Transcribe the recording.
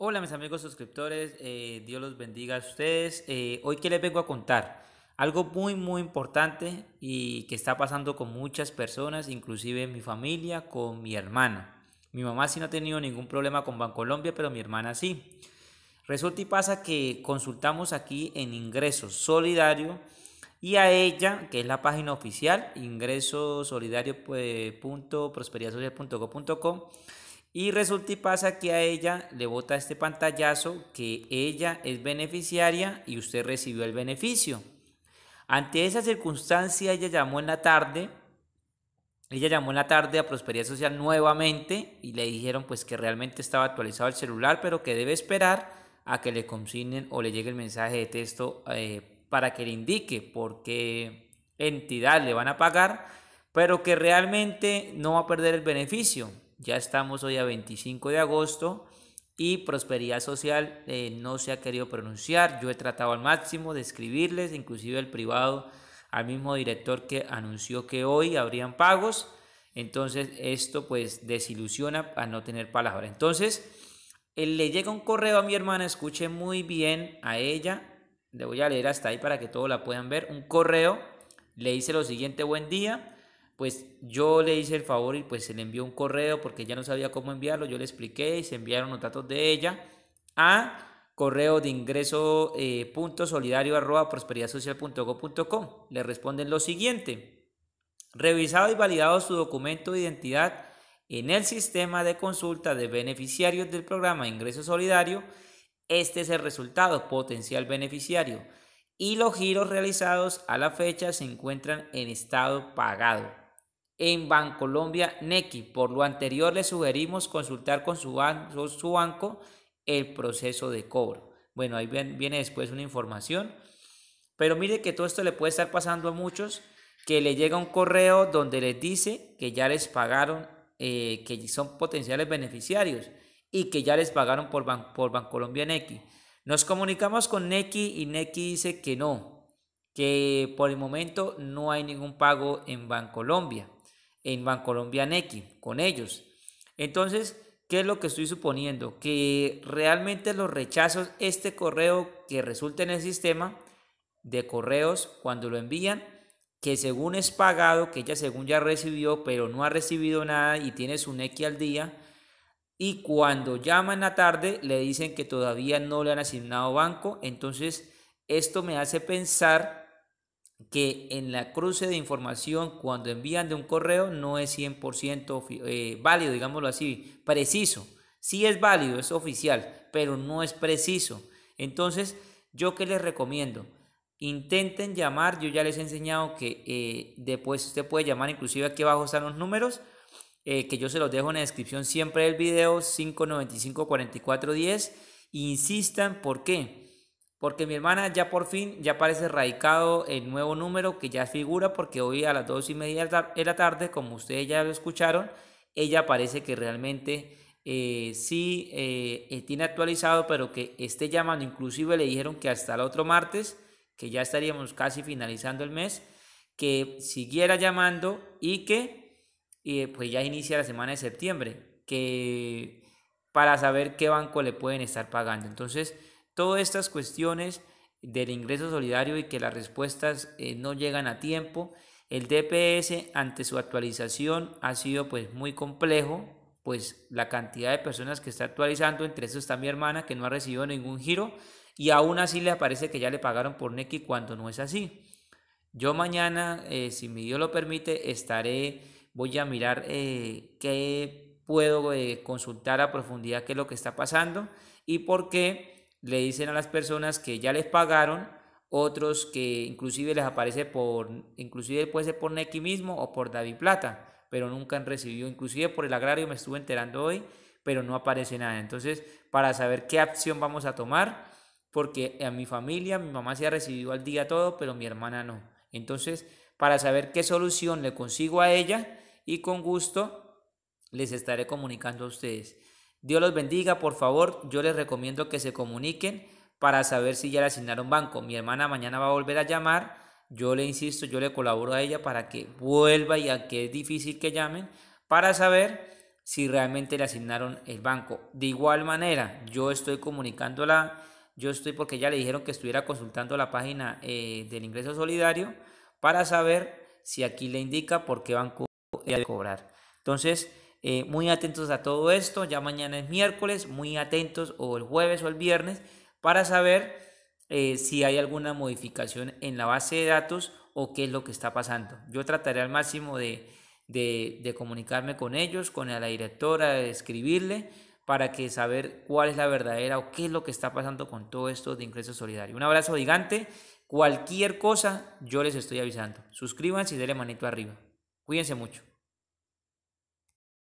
Hola mis amigos suscriptores, eh, Dios los bendiga a ustedes. Eh, hoy que les vengo a contar algo muy muy importante y que está pasando con muchas personas, inclusive mi familia, con mi hermana. Mi mamá sí no ha tenido ningún problema con Bancolombia, pero mi hermana sí. Resulta y pasa que consultamos aquí en Ingresos Solidario y a ella, que es la página oficial, ingresosolidario.prosperidadsocial.co.com, eh, y resulta y pasa que a ella le bota este pantallazo que ella es beneficiaria y usted recibió el beneficio. Ante esa circunstancia, ella llamó en la tarde, ella llamó en la tarde a Prosperidad Social nuevamente y le dijeron pues que realmente estaba actualizado el celular, pero que debe esperar a que le consignen o le llegue el mensaje de texto eh, para que le indique por qué entidad le van a pagar, pero que realmente no va a perder el beneficio ya estamos hoy a 25 de agosto y prosperidad social eh, no se ha querido pronunciar. Yo he tratado al máximo de escribirles, inclusive el privado al mismo director que anunció que hoy habrían pagos. Entonces esto pues desilusiona a no tener palabra. Entonces eh, le llega un correo a mi hermana, escuche muy bien a ella, le voy a leer hasta ahí para que todos la puedan ver, un correo, le dice lo siguiente, buen día, pues yo le hice el favor y pues se le envió un correo porque ya no sabía cómo enviarlo, yo le expliqué y se enviaron los datos de ella a correo de ingreso eh, punto solidario Le responden lo siguiente. Revisado y validado su documento de identidad en el sistema de consulta de beneficiarios del programa Ingreso Solidario, este es el resultado, potencial beneficiario. Y los giros realizados a la fecha se encuentran en estado pagado en Bancolombia Neki. Por lo anterior, le sugerimos consultar con su, su banco el proceso de cobro. Bueno, ahí viene después una información. Pero mire que todo esto le puede estar pasando a muchos que le llega un correo donde les dice que ya les pagaron, eh, que son potenciales beneficiarios y que ya les pagaron por, Ban por Bancolombia Nequi. Nos comunicamos con Nequi y Neki dice que no, que por el momento no hay ningún pago en Bancolombia en Bancolombia Nequi con ellos. Entonces, ¿qué es lo que estoy suponiendo? Que realmente los rechazos, este correo que resulta en el sistema de correos cuando lo envían, que según es pagado, que ella según ya recibió, pero no ha recibido nada y tiene su Nequi al día, y cuando llama en la tarde le dicen que todavía no le han asignado banco, entonces esto me hace pensar que en la cruce de información cuando envían de un correo no es 100% eh, válido, digámoslo así, preciso. Sí es válido, es oficial, pero no es preciso. Entonces, ¿yo que les recomiendo? Intenten llamar, yo ya les he enseñado que eh, después usted puede llamar, inclusive aquí abajo están los números, eh, que yo se los dejo en la descripción siempre del video, 595-4410. Insistan, ¿por qué? Porque mi hermana ya por fin, ya parece radicado el nuevo número que ya figura porque hoy a las dos y media de la tarde, como ustedes ya lo escucharon, ella parece que realmente eh, sí eh, eh, tiene actualizado, pero que esté llamando, inclusive le dijeron que hasta el otro martes, que ya estaríamos casi finalizando el mes, que siguiera llamando y que pues ya inicia la semana de septiembre, que para saber qué banco le pueden estar pagando. Entonces, Todas estas cuestiones del ingreso solidario y que las respuestas eh, no llegan a tiempo. El DPS ante su actualización ha sido pues muy complejo, pues la cantidad de personas que está actualizando, entre eso, está mi hermana que no ha recibido ningún giro y aún así le aparece que ya le pagaron por Neki cuando no es así. Yo mañana, eh, si mi Dios lo permite, estaré, voy a mirar eh, qué puedo consultar a profundidad, qué es lo que está pasando y por qué le dicen a las personas que ya les pagaron, otros que inclusive les aparece por, inclusive puede ser por Neki mismo o por David Plata, pero nunca han recibido, inclusive por el agrario me estuve enterando hoy, pero no aparece nada. Entonces, para saber qué acción vamos a tomar, porque a mi familia, mi mamá se ha recibido al día todo, pero mi hermana no. Entonces, para saber qué solución le consigo a ella y con gusto les estaré comunicando a ustedes. Dios los bendiga, por favor, yo les recomiendo que se comuniquen para saber si ya le asignaron banco. Mi hermana mañana va a volver a llamar, yo le insisto, yo le colaboro a ella para que vuelva y a que es difícil que llamen, para saber si realmente le asignaron el banco. De igual manera, yo estoy comunicándola, yo estoy porque ya le dijeron que estuviera consultando la página eh, del ingreso solidario para saber si aquí le indica por qué banco debe cobrar. Entonces, eh, muy atentos a todo esto. Ya mañana es miércoles, muy atentos o el jueves o el viernes para saber eh, si hay alguna modificación en la base de datos o qué es lo que está pasando. Yo trataré al máximo de, comunicarme con ellos, con la directora, de escribirle para que saber cuál es la verdadera o qué es lo que está pasando con todo esto de ingreso solidario. Un abrazo gigante. Cualquier cosa, yo les estoy avisando. Suscríbanse y denle manito arriba. Cuídense mucho.